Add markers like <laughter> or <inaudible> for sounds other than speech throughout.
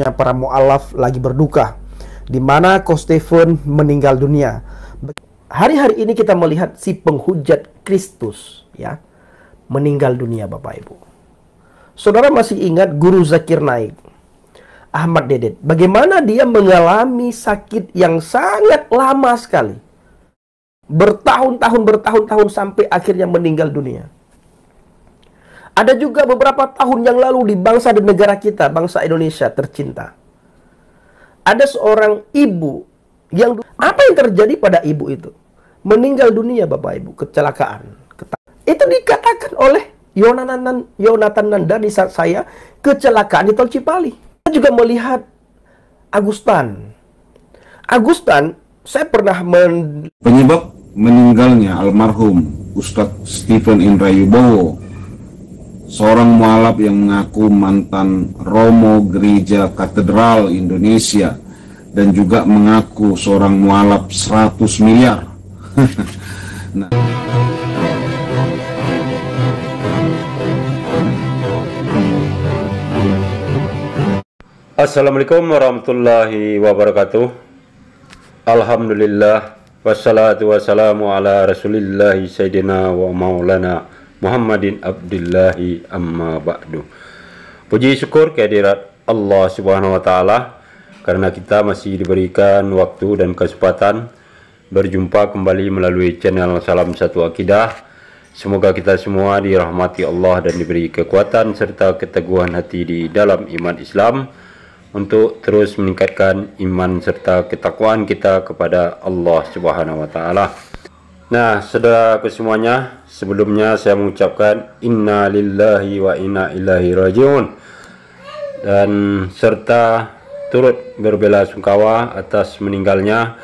khususnya para mu'alaf lagi berduka, di mana Stephen meninggal dunia. Hari-hari ini kita melihat si penghujat Kristus ya meninggal dunia Bapak Ibu. Saudara masih ingat Guru Zakir Naik, Ahmad Dedet, bagaimana dia mengalami sakit yang sangat lama sekali. Bertahun-tahun, bertahun-tahun sampai akhirnya meninggal dunia. Ada juga beberapa tahun yang lalu di bangsa dan negara kita, bangsa Indonesia tercinta. Ada seorang ibu yang apa yang terjadi pada ibu itu? Meninggal dunia Bapak Ibu, kecelakaan. Itu dikatakan oleh Yonatan Yonatan Nanda di saat saya kecelakaan di Tol Cipali. Saya juga melihat Agustan. Agustan, saya pernah men... Penyebab meninggalnya almarhum Ustadz Stephen Indrayubowo seorang mualaf yang mengaku mantan Romo Gereja Katedral Indonesia dan juga mengaku seorang mualaf 100 miliar. <laughs> nah. Assalamualaikum warahmatullahi wabarakatuh Alhamdulillah Wassalatu wassalamu ala rasulillahi sayyidina wa maulana Muhammadin Abdullahi amma ba'du. Puji syukur kehadirat Allah Subhanahu wa taala karena kita masih diberikan waktu dan kesempatan berjumpa kembali melalui channel Salam Satu Akidah. Semoga kita semua dirahmati Allah dan diberi kekuatan serta keteguhan hati di dalam iman Islam untuk terus meningkatkan iman serta ketakwaan kita kepada Allah Subhanahu wa taala. Nah, saudaraku semuanya, sebelumnya saya mengucapkan inna lillahi wa inna ilahi rajiun dan serta turut berbela sungkawa atas meninggalnya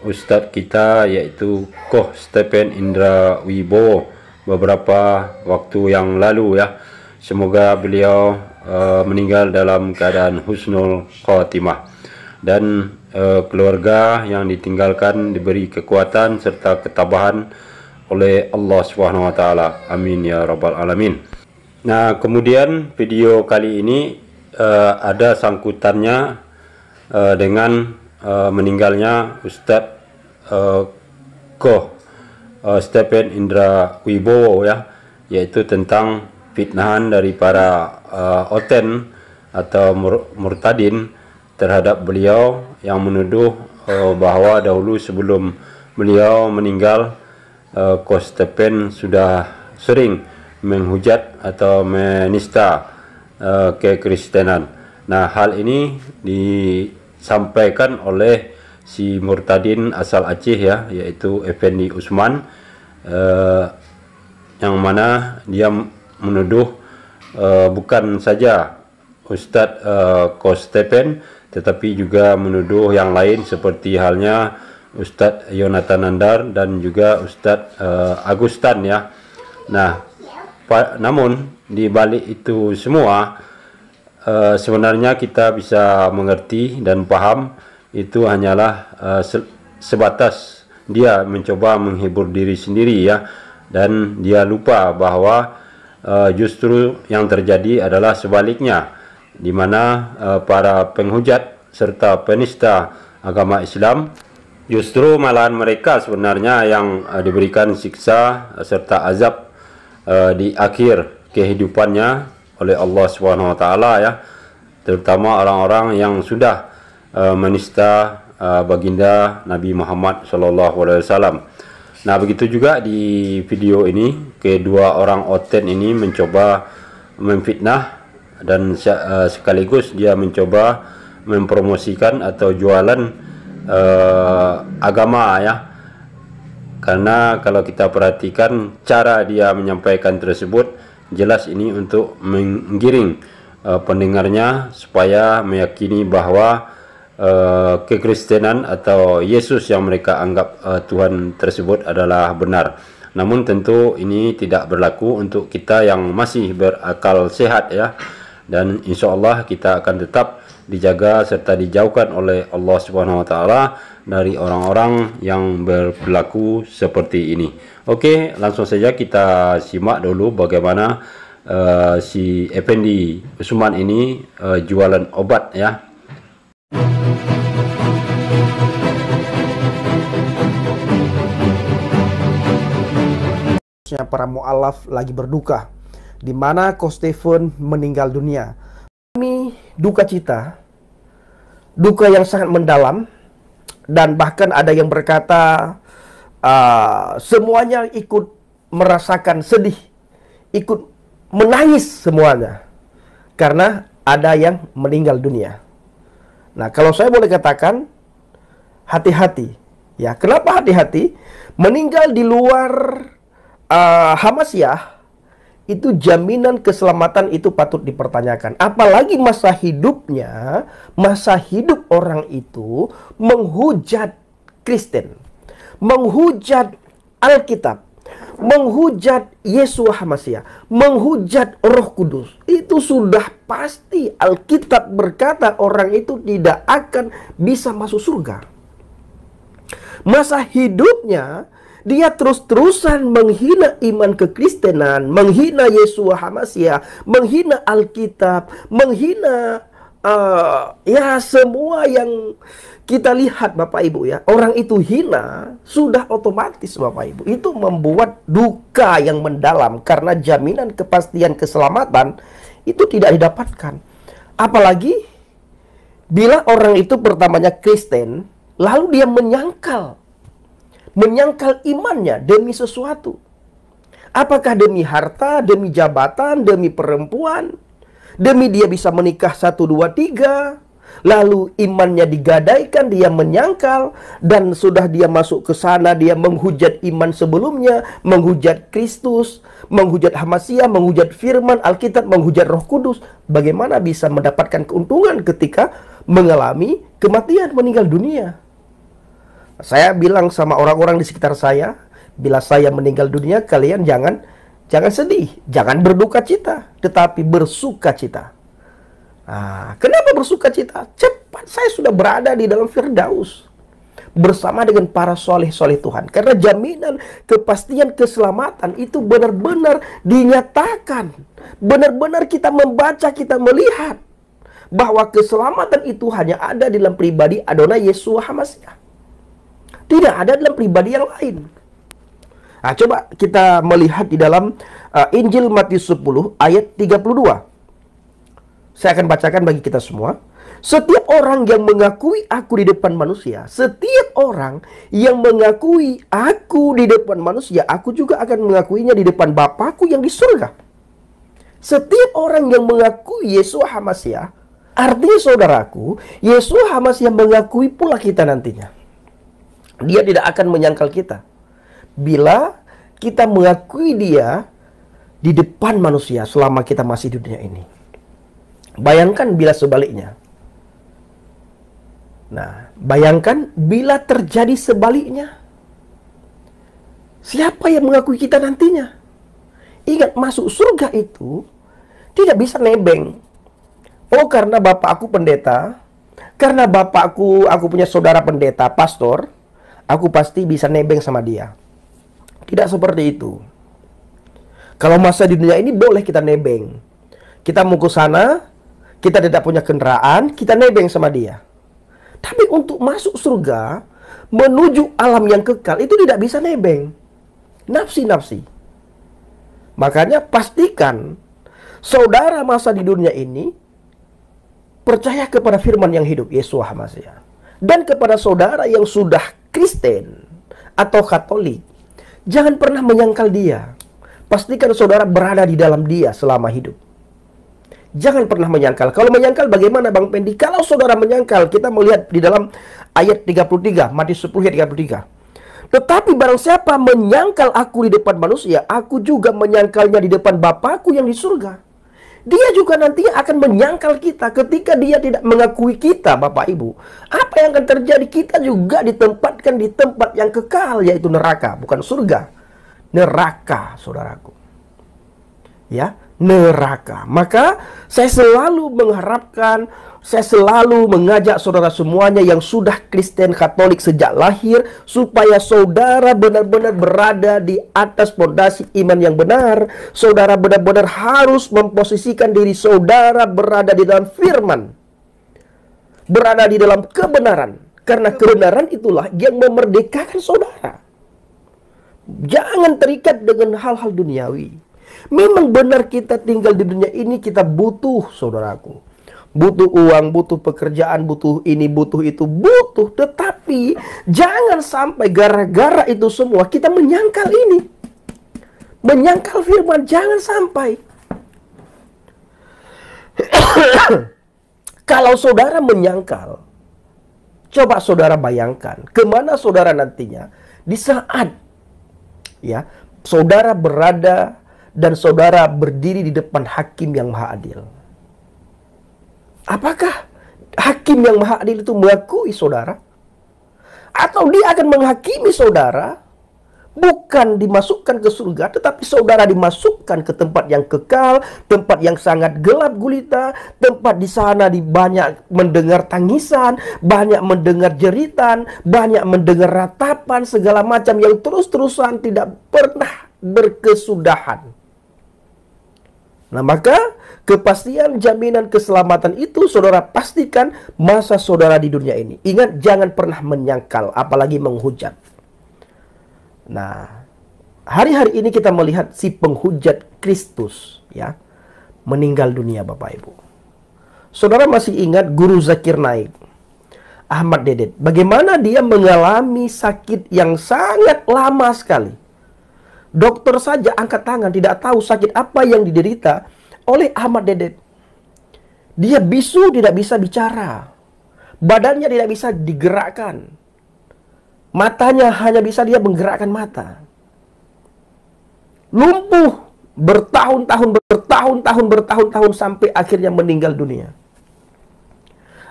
ustadz kita yaitu Koh Stephen Indra Wibo beberapa waktu yang lalu ya. Semoga beliau uh, meninggal dalam keadaan husnul khotimah. Dan Eh, keluarga yang ditinggalkan diberi kekuatan serta ketabahan oleh Allah Subhanahu wa taala. Amin ya rabbal alamin. Nah, kemudian video kali ini uh, ada sangkutannya uh, dengan uh, meninggalnya Ustadz uh, Koh uh, Stephen Indra Wibowo ya, yaitu tentang fitnahan dari para uh, oten atau mur murtadin terhadap beliau yang menuduh uh, eh, bahawa dahulu sebelum beliau meninggal uh, eh, Kostepen sudah sering menghujat atau menista uh, kekristenan. Nah, hal ini disampaikan oleh si murtadin asal Aceh ya, yaitu Effendi Usman uh, yang mana dia menuduh uh, bukan saja Ustadz uh, Kostepen tetapi juga menuduh yang lain seperti halnya Ustadz Yonatan Nandar dan juga Ustadz uh, eh, Agustan ya. Nah, namun di balik itu semua uh, sebenarnya kita bisa mengerti dan paham itu hanyalah uh, se sebatas dia mencoba menghibur diri sendiri ya dan dia lupa bahwa uh, justru yang terjadi adalah sebaliknya di mana uh, para penghujat serta penista agama Islam justru malahan mereka sebenarnya yang uh, diberikan siksa uh, serta azab uh, di akhir kehidupannya oleh Allah Subhanahu taala ya terutama orang-orang yang sudah uh, menista uh, baginda Nabi Muhammad sallallahu alaihi wasallam. Nah, begitu juga di video ini kedua orang Oten ini mencoba memfitnah dan eh, sekaligus dia mencoba mempromosikan atau jualan uh, agama ya karena kalau kita perhatikan cara dia menyampaikan tersebut jelas ini untuk menggiring uh, pendengarnya supaya meyakini bahwa uh, kekristenan atau Yesus yang mereka anggap uh, Tuhan tersebut adalah benar. Namun tentu ini tidak berlaku untuk kita yang masih berakal sehat ya dan insya Allah kita akan tetap dijaga serta dijauhkan oleh Allah Subhanahu wa taala dari orang-orang yang berlaku seperti ini. Oke, langsung saja kita simak dulu bagaimana uh, si Effendi Usman ini uh, jualan obat ya. para mualaf lagi berduka di mana Stephen meninggal dunia. Kami duka cita, duka yang sangat mendalam, dan bahkan ada yang berkata uh, semuanya ikut merasakan sedih, ikut menangis semuanya karena ada yang meninggal dunia. Nah, kalau saya boleh katakan hati-hati. Ya, kenapa hati-hati? Meninggal di luar uh, ah, Hamas ya itu jaminan keselamatan itu patut dipertanyakan. Apalagi masa hidupnya, masa hidup orang itu menghujat Kristen, menghujat Alkitab, menghujat Yesus Hamasya, menghujat Roh Kudus. Itu sudah pasti Alkitab berkata orang itu tidak akan bisa masuk surga. Masa hidupnya dia terus-terusan menghina iman kekristenan, menghina Yesus Hamasya, menghina Alkitab, menghina uh, ya semua yang kita lihat Bapak Ibu ya, orang itu hina sudah otomatis Bapak Ibu. Itu membuat duka yang mendalam karena jaminan kepastian keselamatan itu tidak didapatkan. Apalagi bila orang itu pertamanya Kristen, lalu dia menyangkal menyangkal imannya demi sesuatu. Apakah demi harta, demi jabatan, demi perempuan, demi dia bisa menikah satu dua tiga, lalu imannya digadaikan, dia menyangkal, dan sudah dia masuk ke sana, dia menghujat iman sebelumnya, menghujat Kristus, menghujat Hamasia, menghujat Firman, Alkitab, menghujat Roh Kudus. Bagaimana bisa mendapatkan keuntungan ketika mengalami kematian, meninggal dunia? Saya bilang sama orang-orang di sekitar saya, bila saya meninggal dunia, kalian jangan jangan sedih, jangan berduka cita, tetapi bersuka cita. Ah, kenapa bersuka cita? Cepat, saya sudah berada di dalam Firdaus bersama dengan para soleh-soleh Tuhan. Karena jaminan kepastian keselamatan itu benar-benar dinyatakan. Benar-benar kita membaca, kita melihat bahwa keselamatan itu hanya ada dalam pribadi Adonai Yesus Hamasiah. Tidak ada dalam pribadi yang lain. Nah, coba kita melihat di dalam uh, Injil Matius 10 ayat 32. Saya akan bacakan bagi kita semua. Setiap orang yang mengakui aku di depan manusia, setiap orang yang mengakui aku di depan manusia, aku juga akan mengakuinya di depan Bapakku yang di surga. Setiap orang yang mengakui Yesus Hamasya, artinya saudaraku, Yesus yang mengakui pula kita nantinya. Dia tidak akan menyangkal kita. Bila kita mengakui dia di depan manusia selama kita masih di dunia ini. Bayangkan bila sebaliknya. Nah, bayangkan bila terjadi sebaliknya. Siapa yang mengakui kita nantinya? Ingat masuk surga itu tidak bisa nebeng. Oh, karena bapak aku pendeta, karena bapakku aku punya saudara pendeta, pastor, aku pasti bisa nebeng sama dia. Tidak seperti itu. Kalau masa di dunia ini boleh kita nebeng. Kita mau sana, kita tidak punya kendaraan, kita nebeng sama dia. Tapi untuk masuk surga, menuju alam yang kekal itu tidak bisa nebeng. Nafsi-nafsi. Makanya pastikan saudara masa di dunia ini percaya kepada firman yang hidup Yesus Hamasya dan kepada saudara yang sudah Kristen atau Katolik, jangan pernah menyangkal dia. Pastikan saudara berada di dalam dia selama hidup. Jangan pernah menyangkal. Kalau menyangkal bagaimana Bang Pendi? Kalau saudara menyangkal, kita melihat di dalam ayat 33, Matius 10 ayat 33. Tetapi barang siapa menyangkal aku di depan manusia, aku juga menyangkalnya di depan Bapakku yang di surga dia juga nanti akan menyangkal kita ketika dia tidak mengakui kita, Bapak Ibu. Apa yang akan terjadi? Kita juga ditempatkan di tempat yang kekal, yaitu neraka, bukan surga. Neraka, saudaraku. Ya, neraka. Maka saya selalu mengharapkan saya selalu mengajak saudara semuanya yang sudah Kristen Katolik sejak lahir supaya saudara benar-benar berada di atas pondasi iman yang benar. Saudara benar-benar harus memposisikan diri saudara berada di dalam firman. Berada di dalam kebenaran. Karena kebenaran itulah yang memerdekakan saudara. Jangan terikat dengan hal-hal duniawi. Memang benar kita tinggal di dunia ini kita butuh saudaraku butuh uang, butuh pekerjaan, butuh ini, butuh itu, butuh. Tetapi jangan sampai gara-gara itu semua kita menyangkal ini. Menyangkal firman, jangan sampai. <coughs> Kalau saudara menyangkal, coba saudara bayangkan kemana saudara nantinya di saat ya saudara berada dan saudara berdiri di depan hakim yang maha adil. Apakah hakim yang maha adil itu mengakui saudara? Atau dia akan menghakimi saudara bukan dimasukkan ke surga tetapi saudara dimasukkan ke tempat yang kekal, tempat yang sangat gelap gulita, tempat di sana di banyak mendengar tangisan, banyak mendengar jeritan, banyak mendengar ratapan segala macam yang terus-terusan tidak pernah berkesudahan. Nah, maka Kepastian jaminan keselamatan itu saudara pastikan masa saudara di dunia ini. Ingat jangan pernah menyangkal apalagi menghujat. Nah, hari-hari ini kita melihat si penghujat Kristus ya meninggal dunia Bapak Ibu. Saudara masih ingat guru Zakir Naik? Ahmad Dedet. Bagaimana dia mengalami sakit yang sangat lama sekali. Dokter saja angkat tangan tidak tahu sakit apa yang diderita oleh Ahmad Dedet. Dia bisu tidak bisa bicara. Badannya tidak bisa digerakkan. Matanya hanya bisa dia menggerakkan mata. Lumpuh bertahun-tahun bertahun-tahun bertahun-tahun sampai akhirnya meninggal dunia.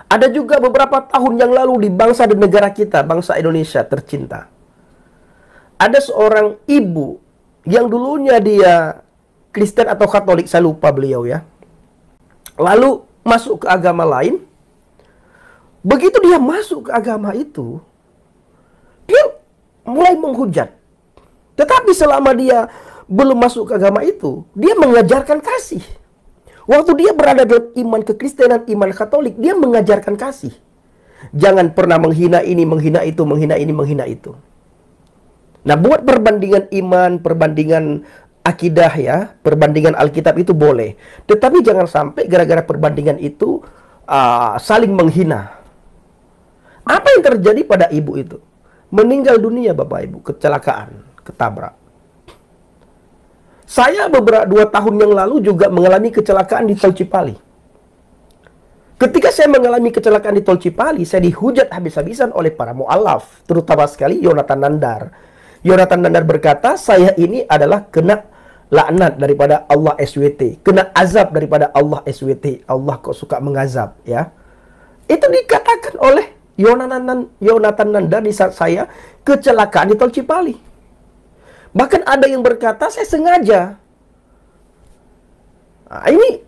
Ada juga beberapa tahun yang lalu di bangsa dan negara kita, bangsa Indonesia tercinta. Ada seorang ibu yang dulunya dia Kristen atau Katolik, saya lupa beliau ya. Lalu masuk ke agama lain. Begitu dia masuk ke agama itu, dia mulai menghujat. Tetapi selama dia belum masuk ke agama itu, dia mengajarkan kasih. Waktu dia berada dalam iman dan iman Katolik, dia mengajarkan kasih. Jangan pernah menghina ini, menghina itu, menghina ini, menghina itu. Nah, buat perbandingan iman, perbandingan akidah ya, perbandingan Alkitab itu boleh. Tetapi jangan sampai gara-gara perbandingan itu uh, saling menghina. Apa yang terjadi pada ibu itu? Meninggal dunia Bapak Ibu, kecelakaan, ketabrak. Saya beberapa dua tahun yang lalu juga mengalami kecelakaan di Tol Cipali. Ketika saya mengalami kecelakaan di Tol Cipali, saya dihujat habis-habisan oleh para mu'alaf, terutama sekali Yonatan Nandar. Yonatan Nandar berkata, saya ini adalah kena laknat daripada Allah SWT. Kena azab daripada Allah SWT. Allah kok suka mengazab ya. Itu dikatakan oleh Yonatan, Yonatan Nanda di saat saya kecelakaan di Tol Cipali. Bahkan ada yang berkata saya sengaja. Nah, ini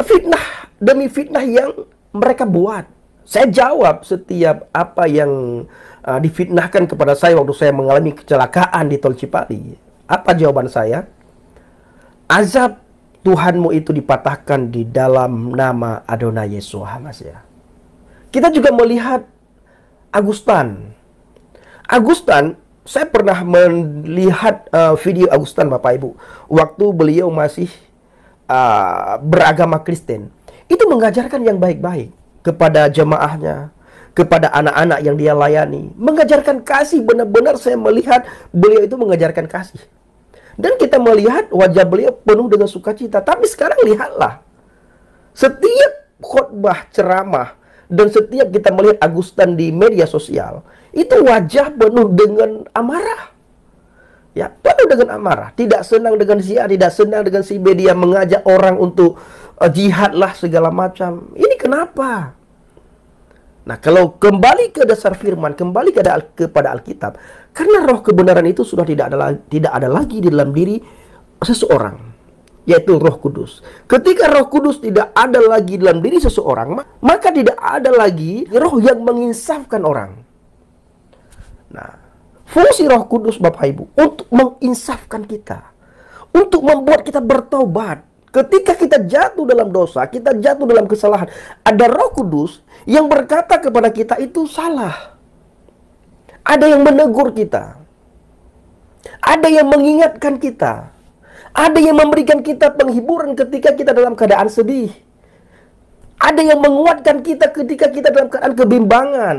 fitnah demi fitnah yang mereka buat. Saya jawab setiap apa yang uh, difitnahkan kepada saya waktu saya mengalami kecelakaan di Tol Cipali. Apa jawaban saya? azab Tuhanmu itu dipatahkan di dalam nama Adonai Yesus ya. Kita juga melihat Agustan. Agustan, saya pernah melihat uh, video Agustan Bapak Ibu waktu beliau masih uh, beragama Kristen. Itu mengajarkan yang baik-baik kepada jemaahnya, kepada anak-anak yang dia layani. Mengajarkan kasih benar-benar saya melihat beliau itu mengajarkan kasih. Dan kita melihat wajah beliau penuh dengan sukacita. Tapi sekarang lihatlah. Setiap khotbah ceramah dan setiap kita melihat Agustan di media sosial, itu wajah penuh dengan amarah. Ya, penuh dengan amarah, tidak senang dengan si A, tidak senang dengan si B, dia mengajak orang untuk uh, jihad lah segala macam. Ini kenapa? Nah, kalau kembali ke dasar firman, kembali kepada, Al kepada Alkitab, karena roh kebenaran itu sudah tidak ada tidak ada lagi di dalam diri seseorang, yaitu Roh Kudus. Ketika Roh Kudus tidak ada lagi dalam diri seseorang, maka tidak ada lagi roh yang menginsafkan orang. Nah, fungsi Roh Kudus Bapak Ibu untuk menginsafkan kita, untuk membuat kita bertobat, Ketika kita jatuh dalam dosa, kita jatuh dalam kesalahan, ada Roh Kudus yang berkata kepada kita itu salah. Ada yang menegur kita. Ada yang mengingatkan kita. Ada yang memberikan kita penghiburan ketika kita dalam keadaan sedih. Ada yang menguatkan kita ketika kita dalam keadaan kebimbangan.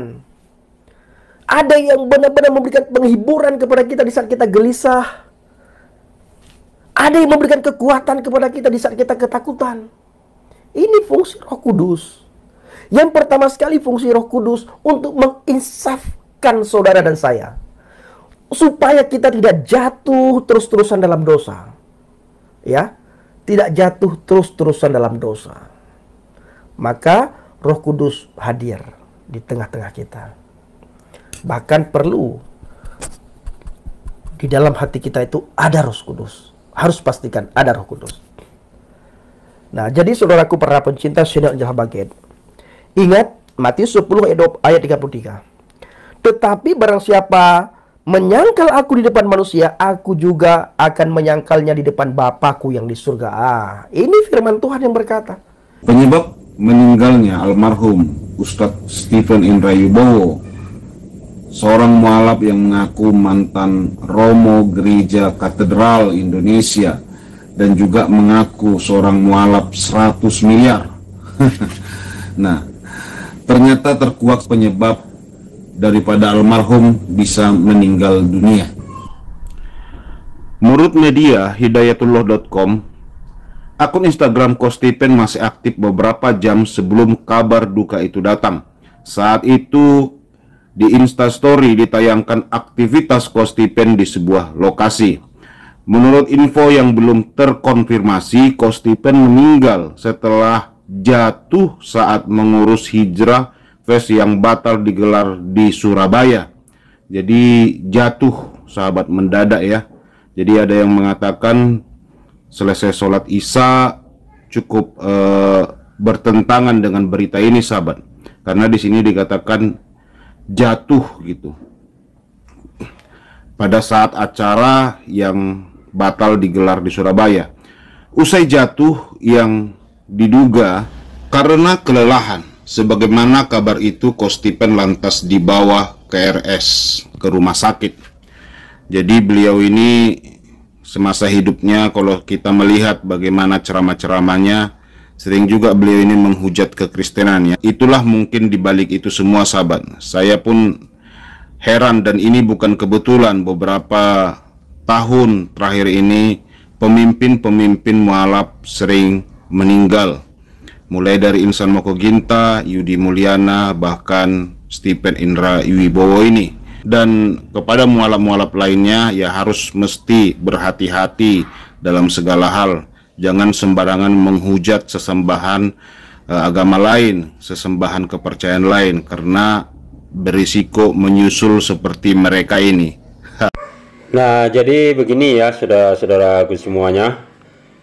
Ada yang benar-benar memberikan penghiburan kepada kita di saat kita gelisah. Ada yang memberikan kekuatan kepada kita di saat kita ketakutan. Ini fungsi Roh Kudus. Yang pertama sekali fungsi Roh Kudus untuk menginsafkan saudara dan saya. Supaya kita tidak jatuh terus-terusan dalam dosa. Ya, tidak jatuh terus-terusan dalam dosa. Maka Roh Kudus hadir di tengah-tengah kita. Bahkan perlu di dalam hati kita itu ada Roh Kudus harus pastikan ada Roh Kudus. Nah, jadi saudaraku para pencinta sinar jahat bagian. Ingat Matius 10 ayat 33. Tetapi barang siapa menyangkal aku di depan manusia, aku juga akan menyangkalnya di depan Bapakku yang di surga. Ah, ini firman Tuhan yang berkata. Penyebab meninggalnya almarhum Ustadz Stephen Indrayubowo seorang mualaf yang mengaku mantan Romo Gereja Katedral Indonesia dan juga mengaku seorang mualaf 100 miliar. <laughs> nah, ternyata terkuak penyebab daripada almarhum bisa meninggal dunia. Menurut media hidayatullah.com, akun Instagram Kostipen masih aktif beberapa jam sebelum kabar duka itu datang. Saat itu di Instastory ditayangkan aktivitas Kostipen di sebuah lokasi. Menurut info yang belum terkonfirmasi, Kostipen meninggal setelah jatuh saat mengurus hijrah fest yang batal digelar di Surabaya. Jadi jatuh sahabat mendadak ya. Jadi ada yang mengatakan selesai sholat isya cukup eh, bertentangan dengan berita ini sahabat. Karena di sini dikatakan jatuh gitu pada saat acara yang batal digelar di Surabaya. Usai jatuh yang diduga karena kelelahan. Sebagaimana kabar itu Kostipen lantas dibawa ke RS ke rumah sakit. Jadi beliau ini semasa hidupnya kalau kita melihat bagaimana ceramah-ceramahnya Sering juga beliau ini menghujat kekristenan ya. Itulah mungkin dibalik itu semua sahabat. Saya pun heran dan ini bukan kebetulan beberapa tahun terakhir ini pemimpin-pemimpin mualaf sering meninggal. Mulai dari Insan Moko Ginta, Yudi Mulyana, bahkan Stephen Indra Wibowo ini. Dan kepada mualaf-mualaf lainnya ya harus mesti berhati-hati dalam segala hal Jangan sembarangan menghujat sesembahan uh, agama lain, sesembahan kepercayaan lain karena berisiko menyusul seperti mereka ini. nah, jadi begini ya saudara-saudaraku semuanya.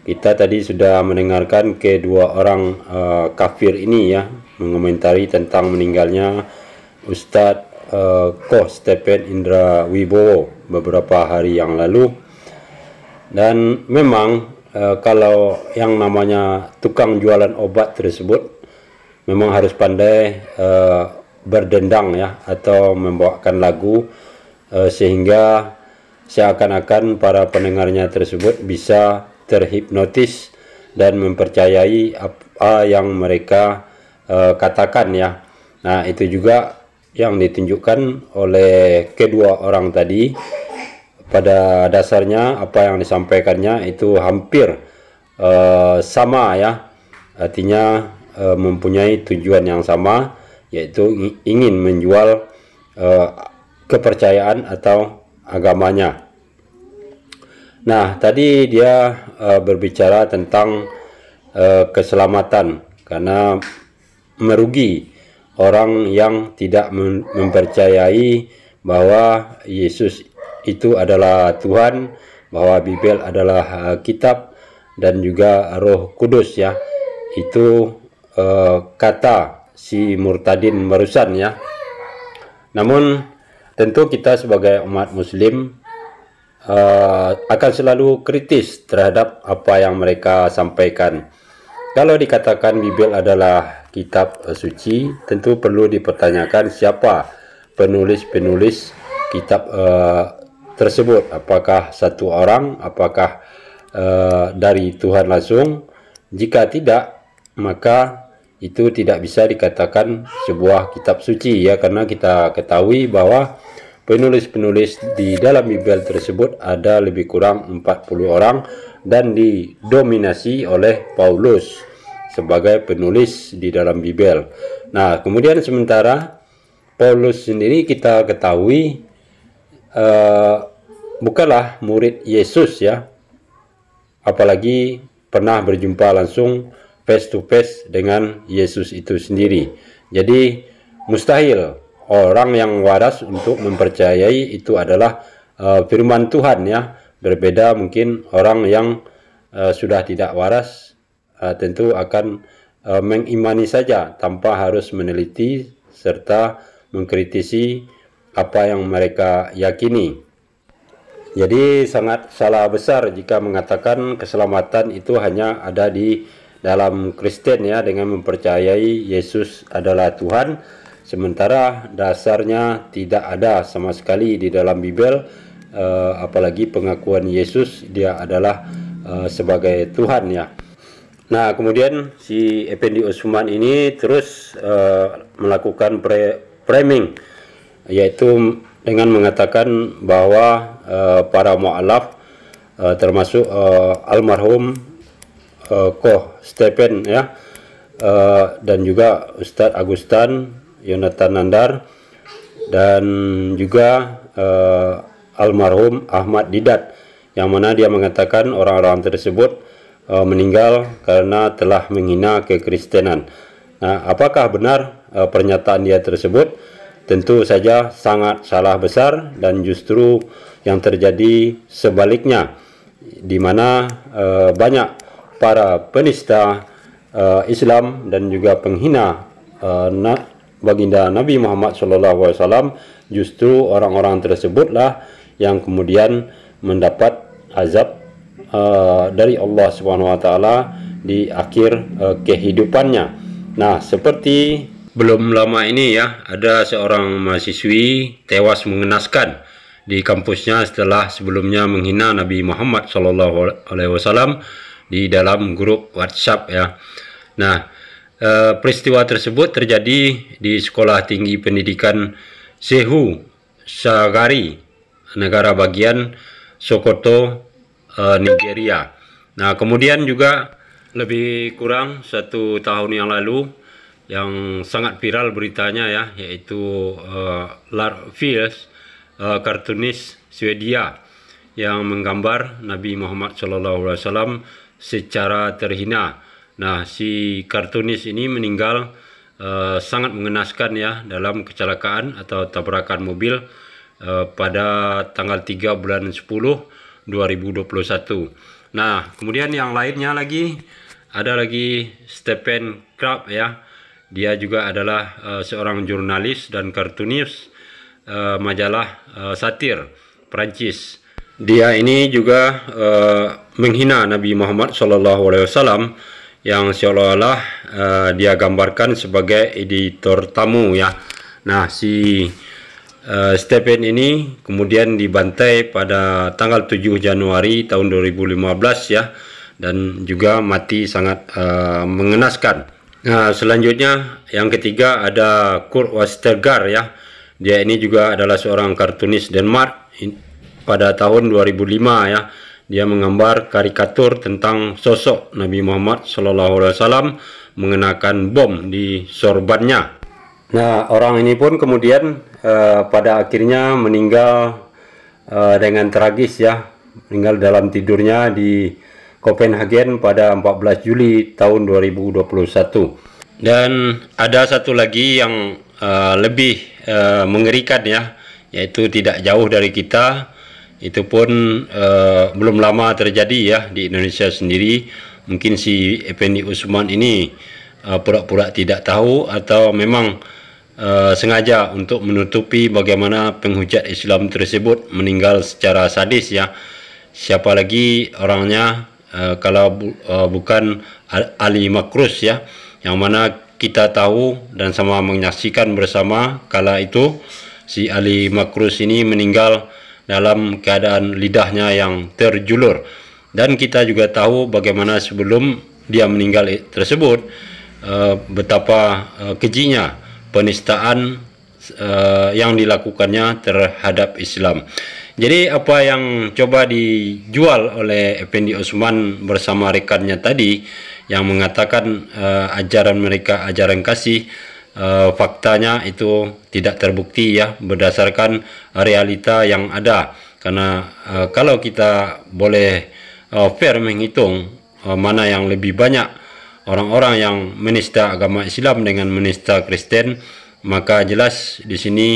Kita tadi sudah mendengarkan kedua orang uh, kafir ini ya mengomentari tentang meninggalnya Ustadz uh, eh, Ko Stepen Indra Wibowo beberapa hari yang lalu. Dan memang Eh, kalau yang namanya tukang jualan obat tersebut memang harus pandai e, berdendang ya atau membawakan lagu e, sehingga seakan-akan para pendengarnya tersebut bisa terhipnotis dan mempercayai apa yang mereka e, katakan ya. Nah, itu juga yang ditunjukkan oleh kedua orang tadi pada dasarnya apa yang disampaikannya itu hampir uh, sama ya artinya uh, mempunyai tujuan yang sama yaitu ingin menjual uh, kepercayaan atau agamanya nah tadi dia uh, berbicara tentang uh, keselamatan karena merugi orang yang tidak mempercayai bahwa Yesus itu adalah Tuhan, bahwa Bibel adalah uh, kitab dan juga Roh Kudus ya. Itu uh, kata si murtadin barusan ya. Namun tentu kita sebagai umat muslim uh, akan selalu kritis terhadap apa yang mereka sampaikan. Kalau dikatakan Bibel adalah kitab suci, tentu perlu dipertanyakan siapa penulis-penulis kitab uh, tersebut apakah satu orang apakah uh, dari Tuhan langsung jika tidak maka itu tidak bisa dikatakan sebuah kitab suci ya karena kita ketahui bahwa penulis-penulis di dalam Bible tersebut ada lebih kurang 40 orang dan didominasi oleh Paulus sebagai penulis di dalam Bible. Nah, kemudian sementara Paulus sendiri kita ketahui uh, bukanlah murid Yesus ya. Apalagi pernah berjumpa langsung face to face dengan Yesus itu sendiri. Jadi mustahil orang yang waras untuk mempercayai itu adalah uh, firman Tuhan ya. Berbeda mungkin orang yang uh, sudah tidak waras uh, tentu akan uh, mengimani saja tanpa harus meneliti serta mengkritisi apa yang mereka yakini. Jadi sangat salah besar jika mengatakan keselamatan itu hanya ada di dalam Kristen ya dengan mempercayai Yesus adalah Tuhan sementara dasarnya tidak ada sama sekali di dalam Bibel eh, apalagi pengakuan Yesus dia adalah eh, sebagai Tuhan ya. Nah, kemudian si Effendi Usman ini terus eh, melakukan pre framing yaitu dengan mengatakan bahwa uh, para mu'alaf uh, termasuk uh, almarhum uh, Koh Stephen ya uh, dan juga Ustadz Agustan Yonatan Nandar dan juga uh, almarhum Ahmad Didat yang mana dia mengatakan orang-orang tersebut uh, meninggal karena telah menghina kekristenan. Nah, apakah benar uh, pernyataan dia tersebut? tentu saja sangat salah besar dan justru yang terjadi sebaliknya di mana e, banyak para penista e, Islam dan juga penghina e, na, baginda Nabi Muhammad SAW justru orang-orang tersebutlah yang kemudian mendapat azab uh, dari Allah Subhanahu wa taala di akhir uh, kehidupannya. Nah, seperti belum lama ini ya, ada seorang mahasiswi tewas mengenaskan di kampusnya setelah sebelumnya menghina Nabi Muhammad SAW di dalam grup WhatsApp ya. Nah, eh, peristiwa tersebut terjadi di Sekolah Tinggi Pendidikan Sehu Sagari, negara bagian Sokoto, eh, Nigeria. Nah, kemudian juga lebih kurang satu tahun yang lalu yang sangat viral beritanya ya yaitu uh, Lar uh, kartunis Swedia yang menggambar Nabi Muhammad SAW secara terhina. Nah, si kartunis ini meninggal uh, sangat mengenaskan ya dalam kecelakaan atau tabrakan mobil uh, pada tanggal 3 bulan 10 2021. Nah, kemudian yang lainnya lagi ada lagi Stephen Krab ya dia juga adalah uh, seorang jurnalis dan kartunis uh, eh, majalah uh, satir Perancis. Dia ini juga uh, menghina Nabi Muhammad SAW yang seolah-olah uh, dia gambarkan sebagai editor tamu ya. Nah, si uh, Stephen ini kemudian dibantai pada tanggal 7 Januari tahun 2015 ya dan juga mati sangat uh, mengenaskan. Nah, selanjutnya yang ketiga ada Kurt Westergaard ya. Dia ini juga adalah seorang kartunis Denmark pada tahun 2005 ya. Dia menggambar karikatur tentang sosok Nabi Muhammad Shallallahu Alaihi Wasallam mengenakan bom di sorbannya. Nah, orang ini pun kemudian uh, pada akhirnya meninggal uh, dengan tragis ya, meninggal dalam tidurnya di Copenhagen pada 14 Juli tahun 2021. Dan ada satu lagi yang uh, lebih uh, mengerikan ya, yaitu tidak jauh dari kita, itu pun uh, belum lama terjadi ya di Indonesia sendiri. Mungkin si Effendi Usman ini pura-pura uh, tidak tahu atau memang uh, sengaja untuk menutupi bagaimana penghujat Islam tersebut meninggal secara sadis ya. Siapa lagi orangnya Eh, kalau bu, uh, bukan Ali Makrus ya yang mana kita tahu dan sama menyaksikan bersama kala itu si Ali Makrus ini meninggal dalam keadaan lidahnya yang terjulur dan kita juga tahu bagaimana sebelum dia meninggal tersebut uh, betapa uh, kejinya penistaan uh, yang dilakukannya terhadap Islam. Jadi apa yang coba dijual oleh Effendi Osman bersama rekannya tadi yang mengatakan uh, ajaran mereka ajaran kasih uh, faktanya itu tidak terbukti ya berdasarkan realita yang ada karena uh, kalau kita boleh uh, fair menghitung uh, mana yang lebih banyak orang-orang yang menista agama Islam dengan menista Kristen maka jelas di sini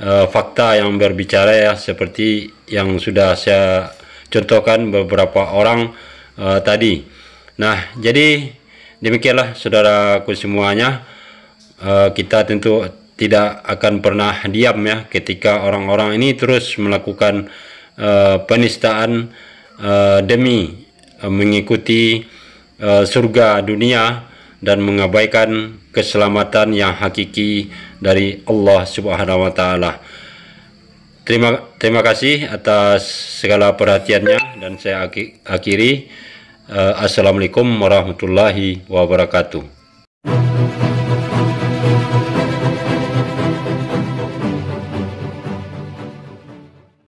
uh, fakta yang berbicara ya seperti yang sudah saya contohkan beberapa orang uh, tadi. Nah, jadi demikianlah saudaraku semuanya uh, kita tentu tidak akan pernah diam ya ketika orang-orang ini terus melakukan uh, penistaan uh, demi uh, mengikuti uh, surga dunia dan mengabaikan keselamatan yang hakiki dari Allah Subhanahu wa taala. Terima terima kasih atas segala perhatiannya dan saya akhiri uh, assalamualaikum warahmatullahi wabarakatuh.